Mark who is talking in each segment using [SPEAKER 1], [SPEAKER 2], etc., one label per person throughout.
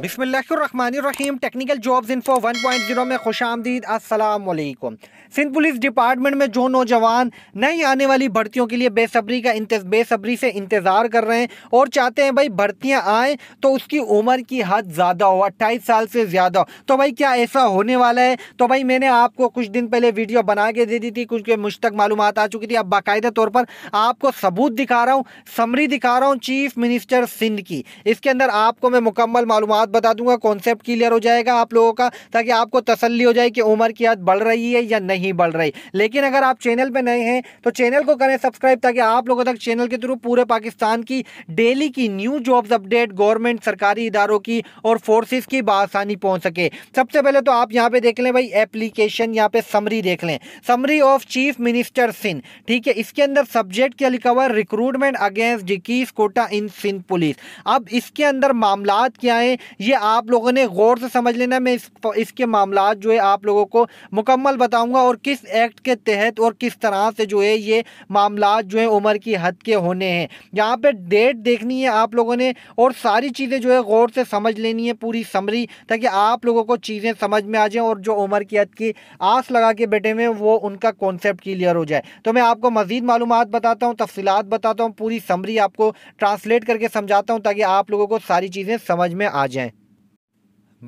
[SPEAKER 1] बिस्मिल्लाम technical jobs info 1.0 में खुश आमदीद असलकुम सिंध पुलिस डिपार्टमेंट में जो नौजवान नई आने वाली भर्तियों के लिए बेसब्री का बेसब्री से इंतज़ार कर रहे हैं और चाहते हैं भाई भर्तियां आएँ तो उसकी उम्र की हद ज़्यादा हो अट्ठाईस साल से ज़्यादा हो तो भाई क्या ऐसा होने वाला है तो भाई मैंने आपको कुछ दिन पहले वीडियो बना के दे दी थी कुछ मुझ तक मालूम आ चुकी थी अब बाकायदा तौर पर आपको सबूत दिखा रहा हूँ समरी दिखा रहा हूँ चीफ मिनिस्टर सिंध की इसके अंदर आपको मैं मुकम्मल मालूम बाद बता दूंगा कॉन्सेप्ट क्लियर हो जाएगा आप लोगों का ताकि आपको तसल्ली हो जाए कि उम्र की याद बढ़ रही है या नहीं बढ़ रही लेकिन अगर आप चैनल पर नए हैं तो चैनल को करें सब्सक्राइब ताकि आप लोगों तक चैनल के थ्रू पूरे पाकिस्तान की डेली की न्यू जॉब्स अपडेट गवर्नमेंट सरकारी इदारों की और फोर्सेस की बसानी पहुंच सके सबसे पहले तो आप यहाँ पे देख लें भाई एप्लीकेशन यहाँ पे समरी देख लें summary of chief minister Sindh ठीक है इसके अंदर सब्जेक्ट क्या लिखा हुआ है रिक्रूटमेंट अगेंस्ट डिकीस कोटा इन सिंध पुलिस अब इसके अंदर मामला क्या है ये आप लोगों ने गौर से समझ लेना मैं इस इसके मामला जो है आप लोगों को मुकम्मल बताऊँगा और किस एक्ट के तहत और किस तरह से जो है ये मामला जो है उम्र की हद के होने हैं यहाँ पर डेट देखनी है आप लोगों ने और सारी चीज़ें जो है गौर से समझ लेनी है पूरी समरी ताकि आप लोगों को चीज़ें समझ में आ जाएँ और जो उम्र की हद की आस लगा के बैठे हुए वो उनका कॉन्सेप्ट क्लियर हो जाए तो मैं आपको मज़ीद मालूम बताता हूँ तफसीत बताता हूँ पूरी समरी आपको ट्रांसलेट करके समझाता हूँ ताकि आप लोगों को सारी चीज़ें समझ में आ जाएँ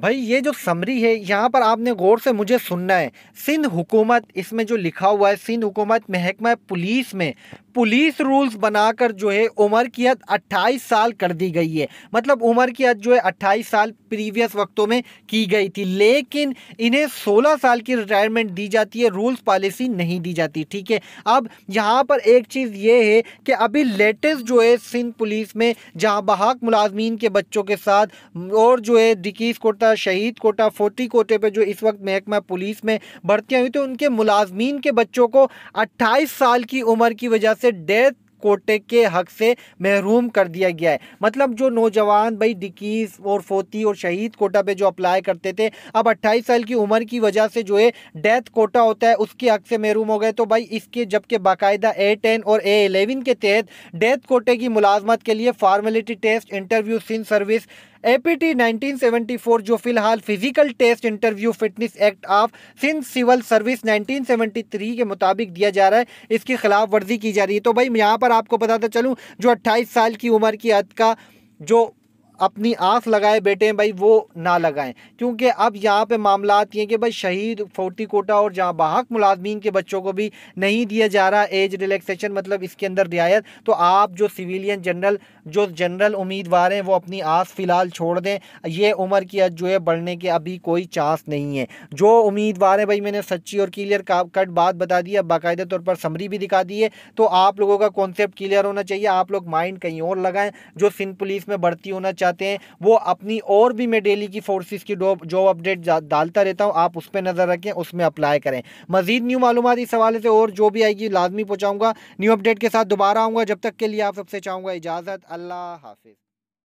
[SPEAKER 1] भाई ये जो समरी है यहाँ पर आपने गौर से मुझे सुनना है सिंध हुकूमत इसमें जो लिखा हुआ है सिंध हुकूमत महकमा पुलिस में पुलिस रूल्स बनाकर जो है उम्र की हद 28 साल कर दी गई है मतलब उम्र की हद जो है 28 साल प्रीवियस वक्तों में की गई थी लेकिन इन्हें 16 साल की रिटायरमेंट दी जाती है रूल्स पॉलिसी नहीं दी जाती ठीक है अब यहाँ पर एक चीज़ ये है कि अभी लेटेस्ट जो है सिंध पुलिस में जहाँ बहाक मुलाजमीन के बच्चों के साथ और जो है डिकीस कोटा शहीद कोटा फोर्टी कोटे पर जो इस वक्त महकमा पुलिस में भर्तियाँ हुई थी उनके मुलाजमीन के बच्चों को अट्ठाईस साल की उम्र की वजह से से डेथ कोटे के हक से महरूम कर दिया गया है मतलब जो नौजवान भाई डिकीस और फोती और शहीद कोटा पे जो अप्लाई करते थे अब 28 साल की उम्र की वजह से जो है डेथ कोटा होता है उसके हक से महरूम हो गए तो भाई इसके जबकि बाकायदा ए टेन और ए एलेवन के तहत डेथ कोटे की मुलाजमत के लिए formality test interview Sindh service APT 1974 जो फिलहाल physical test interview fitness act of Sindh civil service 1973 के मुताबिक दिया जा रहा है इसकी खिलाफ वर्जी की जा रही है तो भाई यहाँ पर आपको बताता चलूँ जो 28 साल की उम्र की हद का जो अपनी आंख लगाए बैठे हैं भाई वो ना लगाएं क्योंकि अब यहाँ पे मामला ये कि भाई शहीद फोर्टी कोटा और जहाँ बाहक मुलाजमीन के बच्चों को भी नहीं दिया जा रहा एज रिलैक्सेशन मतलब इसके अंदर रियायत तो आप जो सिविलियन जनरल जो जनरल उम्मीदवार हैं वो अपनी आंख फ़िलहाल छोड़ दें ये उम्र की जो है बढ़ने के अभी कोई चांस नहीं है जो उम्मीदवार हैं भाई मैंने सच्ची और क्लियर कट बात बता दी है बाकायदा तौर पर समरी भी दिखा दी है तो आप लोगों का कॉन्सेप्ट क्लियर होना चाहिए आप लोग माइंड कहीं और लगाएं जो सिंध पुलिस में भर्ती होना जाते हैं वो अपनी और भी मैं डेली की फोर्सेस की जॉब अपडेट डालता रहता हूँ आप उस पर नज़र रखें उसमें अप्लाई करें मजीद न्यू मालूम इस हवाले से और जो भी आएगी लाजमी पहुँचाऊँगा न्यू अपडेट के साथ दोबारा आऊँगा जब तक के लिए आप सबसे चाहूँगा इजाज़त अल्लाह हाफिज़